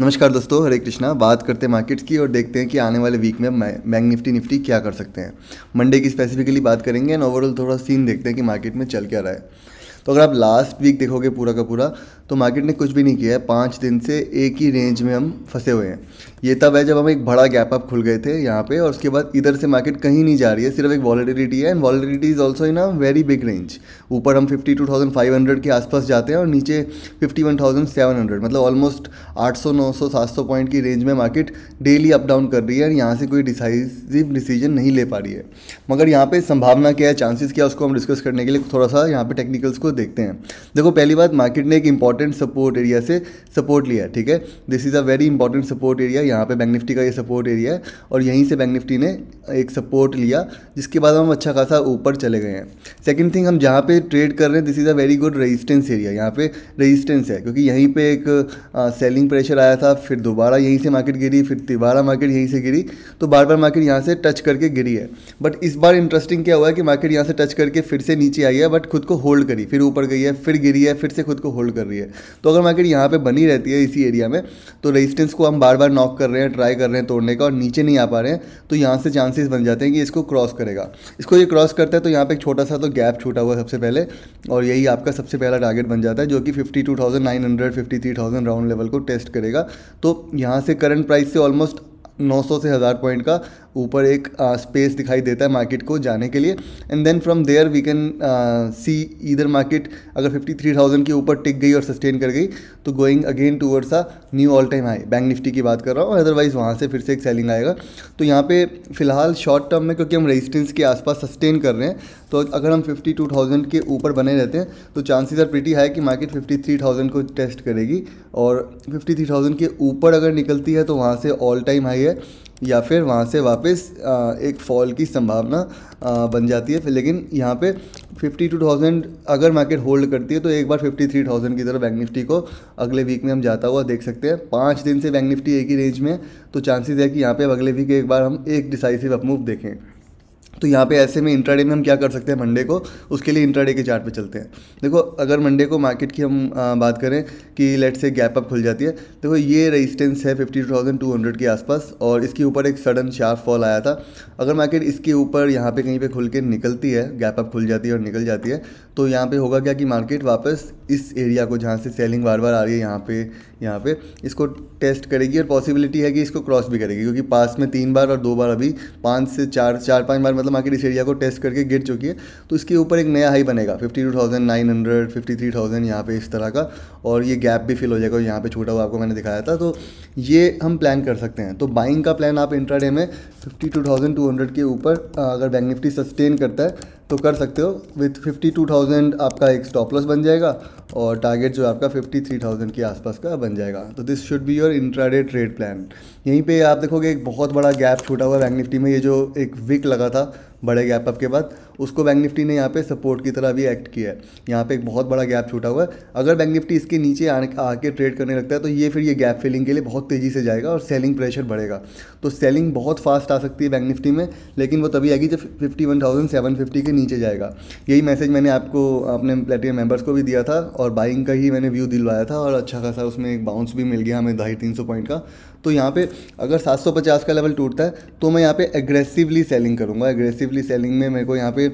नमस्कार दोस्तों हरे कृष्णा बात करते हैं मार्केट्स की और देखते हैं कि आने वाले वीक में बैंक निफ्टी निफ्टी क्या कर सकते हैं मंडे की स्पेसिफिकली बात करेंगे एंड ओवरऑल थोड़ा सीन देखते हैं कि मार्केट में चल क्या रहा है तो अगर आप लास्ट वीक देखोगे पूरा का पूरा तो मार्केट ने कुछ भी नहीं किया है पाँच दिन से एक ही रेंज में हम फंसे हुए हैं ये तब है जब हम एक बड़ा गैप अप खुल गए थे यहाँ पे और उसके बाद इधर से मार्केट कहीं नहीं जा रही है सिर्फ एक वॉलिडिटी है and validity is also in a very big range ऊपर हम fifty two thousand five hundred के आसपास जाते हैं और नीचे fifty one thousand seven hundred मतलब ऑलमोस्ट आठ सौ नौ सौ सात सौ पॉइंट की रेंज में मार्केट डेली अप डाउन कर रही है और यहाँ से कोई डिसाइसिव डिसीजन नहीं ले पा रही है मगर यहाँ पर संभावना क्या है चांसेस क्या है उसको हम डिस्कस करने के लिए थोड़ा सा यहाँ पर टेक्निकल्स को देखते हैं देखो पहली बात मार्केट ने एक इंपॉर्टेंट सपोर्ट एरिया से सपोर्ट लिया ठीक है this is a very important support area यहाँ पे बैंक निफ्टी का ये सपोर्ट एरिया है और यहीं से बैंक निफ्टी ने एक सपोर्ट लिया जिसके बाद हम अच्छा खासा ऊपर चले गए हैं सेकेंड थिंग हम जहाँ पे ट्रेड कर रहे हैं this is a very good resistance area यहाँ पे रजिस्टेंस है क्योंकि यहीं पर एक सेलिंग प्रेशर आया था फिर दोबारा यहीं से मार्केट गिरी फिर तिबारा मार्केट यहीं से गिरी तो बार बार मार्केट यहाँ से टच करके गिरी है बट इस बार इंटरेस्टिंग क्या हुआ है कि मार्केट यहाँ से टच करके फिर से नीचे आई है बट खुद को होल्ड करी फिर फिर ऊपर गई है फिर गिरी है फिर से खुद को होल्ड कर रही है तो अगर मार्केट यहाँ पर बनी रहती है इसी एरिया में तो रेजिस्टेंस को हम बार बार नॉक कर रहे हैं ट्राई कर रहे हैं तोड़ने का और नीचे नहीं आ पा रहे हैं तो यहाँ से चांसेस बन जाते हैं कि इसको क्रॉस करेगा इसको ये क्रॉस करता है तो यहाँ पर एक छोटा सा तो गैप छूटा हुआ सबसे पहले और यही आपका सबसे पहला टारगेट बन जाता है जो कि fifty two thousand nine hundred fifty three thousand round level को टेस्ट करेगा तो यहाँ से करंट प्राइस से ऑलमोस्ट 900 से हज़ार पॉइंट का ऊपर एक स्पेस दिखाई देता है मार्केट को जाने के लिए and then from there we can see इधर मार्केट अगर 53,000 के ऊपर टिक गई और सस्टेन कर गई तो going again towards a new all time high bank Nifty की बात कर रहा हूँ अदरवाइज़ वहाँ से फिर से एक सेलिंग आएगा तो यहाँ पे फिलहाल शॉर्ट टर्म में क्योंकि हम रेजिस्टेंस के आसपास सस्टेन कर रहे हैं तो अगर हम फिफ्टी के ऊपर बने रहते हैं तो चांसेस आर प्रीटी हाई कि मार्केट फिफ्टी को टेस्ट करेगी और फिफ्टी के ऊपर अगर निकलती है तो वहाँ से ऑल टाइम हाई है या फिर वहाँ से वापस एक फॉल की संभावना बन जाती है लेकिन यहाँ पे 52,000 अगर मार्केट होल्ड करती है तो एक बार 53,000 की तरफ बैंक निफ्टी को अगले वीक में हम जाता हुआ देख सकते हैं पाँच दिन से बैंक निफ्टी एक ही रेंज में तो चांसेस है कि यहाँ पे अगले वीक एक बार हम एक डिसाइसिव अपमूव देखें तो यहाँ पे ऐसे में इंट्राडे में हम क्या कर सकते हैं मंडे को उसके लिए इंट्राडे के चार्ट पे चलते हैं देखो अगर मंडे को मार्केट की हम आ, बात करें कि लेट से गैप अप खुल जाती है देखो ये रेजिस्टेंस है फिफ्टी थाउजेंड टू हंड्रेड के आसपास और इसके ऊपर एक सडन शार्प फॉल आया था अगर मार्केट इसके ऊपर यहाँ पे कहीं पर खुल के निकलती है गैप अप खुल जाती है और निकल जाती है तो यहाँ पे होगा क्या कि मार्केट वापस इस एरिया को जहाँ से सेलिंग बार बार आ रही है यहाँ पे यहाँ पे इसको टेस्ट करेगी और पॉसिबिलिटी है कि इसको क्रॉस भी करेगी क्योंकि पास में तीन बार और दो बार अभी पाँच से चार चार पाँच बार मतलब मार्केट इस एरिया को टेस्ट करके गिर चुकी है तो इसके ऊपर एक नया हाई बनेगा fifty two thousand nine hundred fifty three thousand यहाँ पर इस तरह का और ये गैप भी फिल हो जाएगा यहाँ पर छोटा हुआ आपको मैंने दिखाया था तो ये हम प्लान कर सकते हैं तो बाइंग का प्लान आप इंट्राडे में fifty two thousand two hundred के ऊपर अगर बैंक निफ्टी सस्टेन करता है तो कर सकते हो विथ फिफ्टी टू थाउजेंड आपका एक स्टॉप लॉस बन जाएगा और टारगेट जो आपका 53,000 के आसपास का बन जाएगा तो this should be your intraday trade plan यहीं पे आप देखोगे एक बहुत बड़ा गैप छूटा हुआ बैंक निफ्टी में ये जो एक विक लगा था बड़े गैप अप के बाद उसको बैंक निफ्टी ने यहाँ पे सपोर्ट की तरह भी एक्ट किया है यहाँ पे एक बहुत बड़ा गैप छूटा हुआ है अगर बैंक निफ्टी इसके नीचे आके ट्रेड करने लगता है तो ये फिर ये गैप फिलिंग के लिए बहुत तेज़ी से जाएगा और सेलिंग प्रेशर बढ़ेगा तो सेलिंग बहुत फास्ट आ सकती है बैंक निफ्टी में लेकिन वो तभी आएगी जब फिफ्टी के नीचे जाएगा यही मैसेज मैंने आपको अपने प्लेटिनियम मेम्बर्स को भी दिया था और बाइंग का ही मैंने व्यू दिलवाया था और अच्छा खासा उसमें एक बाउंस भी मिल गया हमें ढाई तीन सौ पॉइंट का तो यहाँ पे अगर 750 का लेवल टूटता है तो मैं यहाँ पे एग्रेसिवली सेलिंग करूँगा एग्रेसिवली सेलिंग में मेरे को यहाँ पे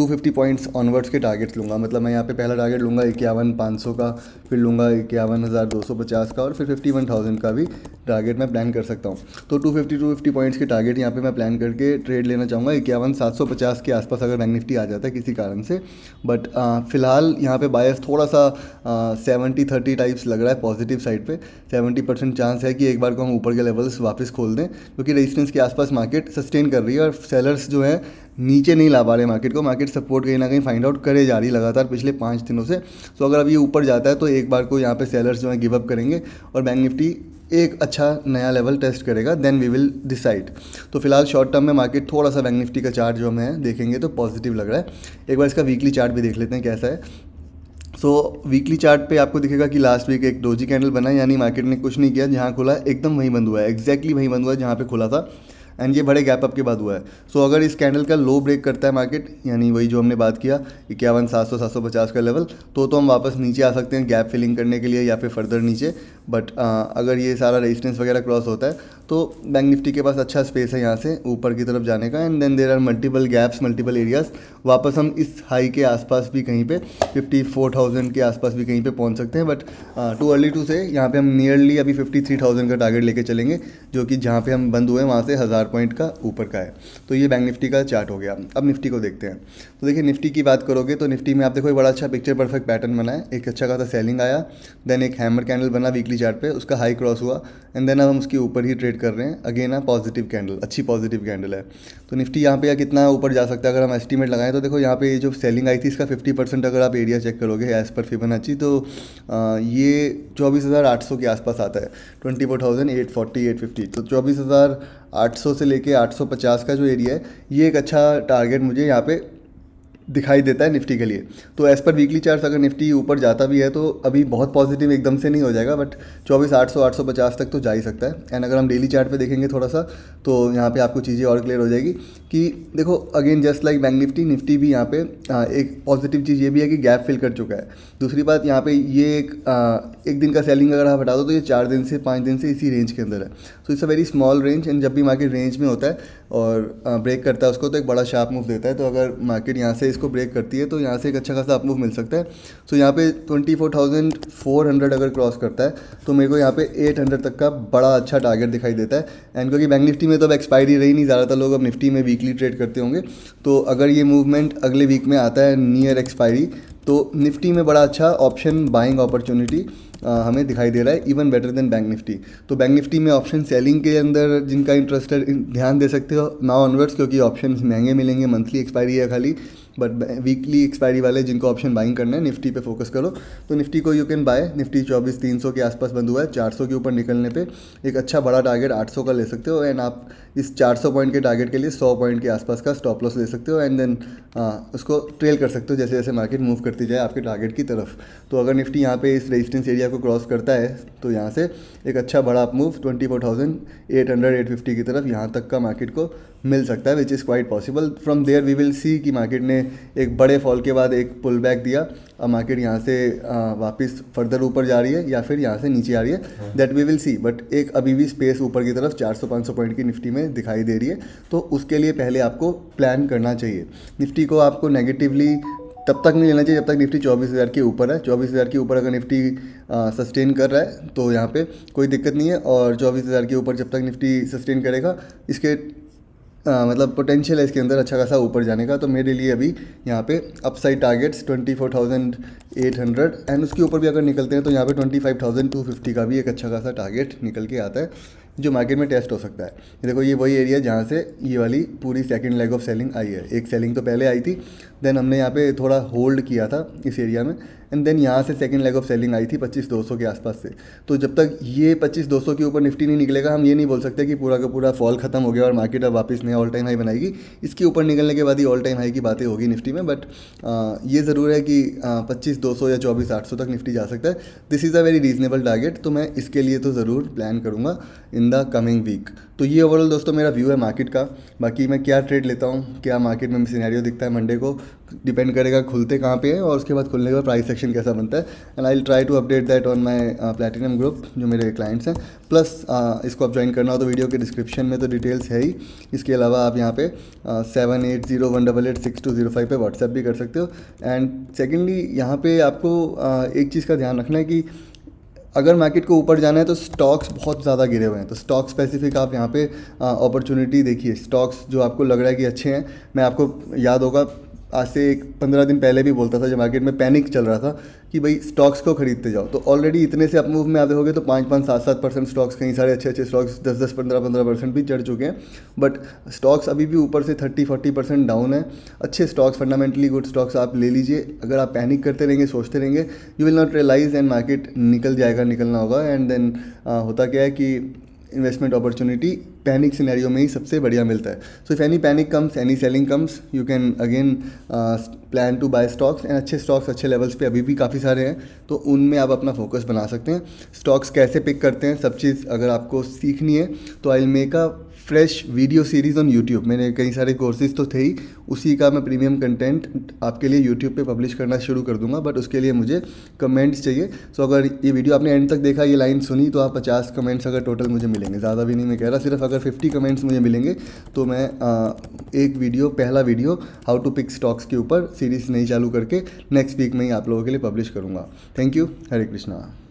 250 पॉइंट्स ऑनवर्ड्स के टारगेट्स लूँगा मतलब मैं यहाँ पे पहला टारगेट लूँगा इक्यावन पाँच का फिर लूँगा इक्यावन हज़ार दो सौ पचास का और फिर फिफ्टी वन थाउजेंड का भी टारगेट मैं प्लान कर सकता हूँ तो two fifty two fifty points के टारगेट यहाँ पे मैं प्लान करके ट्रेड लेना चाहूँगा इक्यावन सात सौ पचास के आसपास अगर बैंक निफ्टी आ जाता है किसी कारण से बट फिलहाल यहाँ पे बायस थोड़ा सा सेवेंटी थर्टी टाइप्स लग रहा है पॉजिटिव साइड पे सेवेंटी परसेंट चांस है कि एक बार को हम ऊपर के लेवल्स वापस खोल दें क्योंकि रेजिस्टेंस के आसपास मार्केट सस्टेन कर रही है और सेलर्स जो है नीचे नहीं ला पा रहे मार्केट को मार्केट सपोर्ट कहीं ना कहीं फाइंड आउट करे जा रही लगातार पिछले पाँच दिनों से तो अगर अब ये ऊपर जाता है तो एक बार को यहाँ पर सेलर्स जो है गिवअप करेंगे और बैंक निफ्टी एक अच्छा नया लेवल टेस्ट करेगा देन वी विल डिसाइड तो फिलहाल शॉर्ट टर्म में मार्केट थोड़ा सा बैंक निफ्टी का चार्ट जो हमें देखेंगे तो पॉजिटिव लग रहा है एक बार इसका वीकली चार्ट भी देख लेते हैं कैसा है सो वीकली चार्ट पे आपको दिखेगा कि लास्ट वीक एक डोजी कैंडल बना यानी मार्केट ने कुछ नहीं किया जहाँ खुला एकदम वहीं बंद हुआ है एग्जैक्टली वहीं बंद हुआ है जहाँ पे खुला था एंड ये बड़े गैप अप के बाद हुआ है सो so, अगर इस कैंडल का लो ब्रेक करता है मार्केट यानी वही जो हमने बात किया इक्यावन सात सौ सात सौ पचास का लेवल तो तो हम वापस नीचे आ सकते हैं गैप फिलिंग करने के लिए या फिर फर्दर नीचे बट uh, अगर ये सारा रेजिस्टेंस वगैरह क्रॉस होता है तो बैंक निफ्टी के पास अच्छा स्पेस है यहाँ से ऊपर की तरफ जाने का and then there are multiple gaps multiple areas वापस हम इस हाई के आसपास भी कहीं पे 54,000 के आसपास भी कहीं पे पहुँच सकते हैं बट टू अर्ली टू से यहाँ पे हम नियरली अभी 53,000 का टारगेट लेके चलेंगे जो कि जहाँ पे हम बंद हुए वहाँ से हज़ार पॉइंट का ऊपर का है तो ये बैंक निफ्टी का चार्ट हो गया अब निफ्टी को देखते हैं तो देखिए निफ्टी की बात करोगे तो निफ्टी में आप देखो बड़ा अच्छा पिक्चर परफेक्ट पैटर्न बनाए एक अच्छा खासा सेलिंग आया देन एक हैमर कैंडल बना वीकली वीकली चार्ट पे उसका हाई क्रॉस हुआ एंड देन अब हम उसके ऊपर ही ट्रेड कर रहे हैं अगेन आप पॉजिटिव कैंडल अच्छी पॉजिटिव कैंडल है तो निफ्टी यहाँ पे कितना ऊपर जा सकता है अगर हम एस्टीमेट लगाएं तो देखो यहाँ पे जो सेलिंग आई थी इसका फिफ्टी परसेंट अगर आप एरिया चेक करोगे एज़ पर अच्छी तो आ, ये चौबीस हज़ार आठ सौ के आसपास आता है twenty four thousand eight forty eight fifty तो चौबीस हज़ार आठ सौ से लेके आठ सौ पचास का जो एरिया है ये एक अच्छा टारगेट मुझे यहाँ पर दिखाई देता है निफ्टी के लिए तो एज़ पर वीकली चार्ट अगर निफ्टी ऊपर जाता भी है तो अभी बहुत पॉजिटिव एकदम से नहीं हो जाएगा बट चौबीस आठ सौ आठ सौ पचास तक तो जा ही सकता है एंड अगर हम डेली चार्ट पे देखेंगे थोड़ा सा तो यहाँ पे आपको चीज़ें और क्लियर हो जाएगी कि देखो again just like bank Nifty Nifty भी यहाँ पे एक पॉजिटिव चीज़ ये भी है कि गैप फिल कर चुका है दूसरी बात यहाँ पे ये एक एक दिन का सेलिंग अगर आप हटा दो तो ये चार दिन से पाँच दिन से इसी रेंज के अंदर है so it's a very small range and जब भी मार्केट रेंज में होता है और ब्रेक करता है उसको तो एक बड़ा शार्प मूव देता है तो अगर मार्केट यहाँ से इसको ब्रेक करती है तो यहाँ से एक अच्छा खासा अप मूव मिल सकता है सो यहाँ पे 24,400 अगर क्रॉस करता है तो मेरे को यहाँ पे 800 तक का बड़ा अच्छा टारगेट दिखाई देता है एंड क्योंकि बैंक निफ्टी में तो अब एक्सपायरी रही नहीं ज़्यादातर लोग अब निफ्टी में वीकली ट्रेड करते होंगे तो अगर ये मूवमेंट अगले वीक में आता है नियर एक्सपायरी तो निफ्टी में बड़ा अच्छा ऑप्शन बाइंग अपॉर्चुनिटी हमें दिखाई दे रहा है even better than bank Nifty तो बैंक निफ्टी में ऑप्शन सेलिंग के अंदर जिनका इंटरेस्ट है ध्यान दे सकते हो नाउ ऑनवर्ड्स क्योंकि ऑप्शन महंगे मिलेंगे मंथली एक्सपायरी है खाली बट वीकली एक्सपायरी वाले जिनको ऑप्शन बाइंग करना है निफ्टी पे फोकस करो तो निफ्टी को यू कैन बाय निफ्टी चौबीस तीन सौ के आसपास बंद हुआ है चार सौ के ऊपर निकलने पे एक अच्छा बड़ा टारगेट आठ सौ का ले सकते हो एंड आप इस चार सौ पॉइंट के टारगेट के लिए सौ पॉइंट के आसपास का स्टॉप लॉस ले सकते हो एंड देन हाँ, उसको ट्रेल कर सकते हो जैसे जैसे मार्केट मूव करती जाए आपके टारगेट की तरफ तो अगर निफ्टी यहाँ पे इस रेजिस्टेंस एरिया को क्रॉस करता है तो यहाँ से एक अच्छा बड़ा move twenty four thousand eight hundred eight fifty की तरफ यहाँ तक का मार्केट को मिल सकता है which is quite possible from there we will see कि मार्केट ने एक बड़े फॉल के बाद एक पुल बैक दिया अब मार्केट यहाँ से वापस फर्दर ऊपर जा रही है या फिर यहाँ से नीचे आ रही है that we will see but एक अभी भी स्पेस ऊपर की तरफ 400-500 पॉइंट की निफ्टी में दिखाई दे रही है तो उसके लिए पहले आपको प्लान करना चाहिए निफ्टी को आपको नेगेटिवली तब तक नहीं लेना चाहिए जब तक निफ्टी चौबीस हज़ार के ऊपर है चौबीस हज़ार के ऊपर अगर निफ्टी सस्टेन कर रहा है तो यहाँ पे कोई दिक्कत नहीं है और चौबीस हज़ार के ऊपर जब तक निफ्टी सस्टेन करेगा इसके आ, मतलब पोटेंशियल है इसके अंदर अच्छा खासा ऊपर जाने का तो मेरे लिए अभी यहाँ पे अपसाइड टारगेट्स 24,800 एंड उसके ऊपर भी अगर निकलते हैं तो यहाँ पे 25,250 का भी एक अच्छा खासा टारगेट निकल के आता है जो मार्केट में टेस्ट हो सकता है देखो ये वही एरिया जहाँ से ये वाली पूरी सेकेंड लेग ऑफ सेलिंग आई है एक सेलिंग तो पहले आई थी देन हमने यहाँ पर थोड़ा होल्ड किया था इस एरिया में एंड देन यहाँ से सेकंड लेग ऑफ सेलिंग आई थी पच्चीस दो सौ के आसपास से तो जब तक ये पच्चीस दो सौ के ऊपर निफ्टी नहीं निकलेगा हम ये नहीं बोल सकते कि पूरा का पूरा फॉल खत्म हो गया और मार्केट अब वापस नया ऑल टाइम हाई बनाएगी इसके ऊपर निकलने के बाद ही ऑल टाइम हाई की बातें होगी निफ्टी में बट ये ज़रूर है कि पच्चीस दो सौ या चौबीस आठ सौ तक निफ्टी जा सकता है this is a very reasonable target तो मैं इसके लिए तो ज़रूर प्लान करूँगा इन द कमिंग वीक तो ये ओवरऑल दोस्तों मेरा व्यू है मार्केट का बाकी मैं क्या ट्रेड लेता हूँ क्या मार्केट में सिनेरियो दिखता है मंडे को डिपेंड करेगा खुलते कहाँ पे है और उसके बाद खुलने के बाद प्राइस सेक्शन कैसा बनता है and I will try to update that on my platinum group जो मेरे क्लाइंट्स हैं प्लस uh, इसको आप ज्वाइन करना हो तो वीडियो के डिस्क्रिप्शन में तो डिटेल्स है ही इसके अलावा आप यहाँ पे seven eight zero one double eight six two zero five पर व्हाट्सएप भी कर सकते हो एंड सेकेंडली यहाँ पर आपको uh, एक चीज़ का ध्यान रखना है कि अगर मार्केट को ऊपर जाना है तो स्टॉक्स बहुत ज़्यादा गिरे हुए हैं तो स्टॉक स्पेसिफिक आप यहाँ पे अपॉर्चुनिटी देखिए स्टॉक्स जो आपको लग रहा है कि अच्छे हैं मैं आपको याद होगा आज से एक पंद्रह दिन पहले भी बोलता था जब मार्केट में पैनिक चल रहा था कि भाई स्टॉक्स को खरीदते जाओ तो ऑलरेडी इतने से आप मूव में आते हो तो पाँच पाँच सात सात परसेंट स्टॉक्स कहीं सारे अच्छे अच्छे स्टॉक्स दस दस पंद्रह पंद्रह परसेंट भी चढ़ चुके हैं बट स्टॉक्स अभी भी ऊपर से थर्टी फोर्टी परसेंट डाउन है अच्छे स्टॉक्स फंडामेंटली गुड स्टॉक्स आप ले लीजिए अगर आप पैनिक करते रहेंगे सोचते रहेंगे you will not realise and market निकल जाएगा निकलना होगा एंड देन होता क्या है कि इन्वेस्टमेंट अपॉर्चुनिटी पैनिक सिनेरियो में ही सबसे बढ़िया मिलता है so if any panic comes any selling comes you can again plan to buy stocks and अच्छे स्टॉक्स अच्छे लेवल्स पे अभी भी काफ़ी सारे हैं तो उनमें आप अपना फोकस बना सकते हैं स्टॉक्स कैसे पिक करते हैं सब चीज़ अगर आपको सीखनी है तो I make a fresh video series on YouTube मैंने कई सारे कोर्सेज तो थे ही उसी का मैं प्रीमियम कंटेंट आपके लिए यूट्यूब पे पब्लिश करना शुरू कर दूंगा बट उसके लिए मुझे कमेंट्स चाहिए सो अगर ये वीडियो आपने एंड तक देखा ये लाइन सुनी तो आप पचास कमेंट्स अगर टोटल मुझे मिलेंगे ज़्यादा भी नहीं मैं कह रहा सिर्फ अगर फिफ्टी कमेंट्स मुझे मिलेंगे तो मैं आ, एक वीडियो पहला video how to pick stocks के ऊपर सीरीज़ नहीं चालू करके नेक्स्ट वीक में ही आप लोगों के लिए पब्लिश करूँगा थैंक यू हरे कृष्णा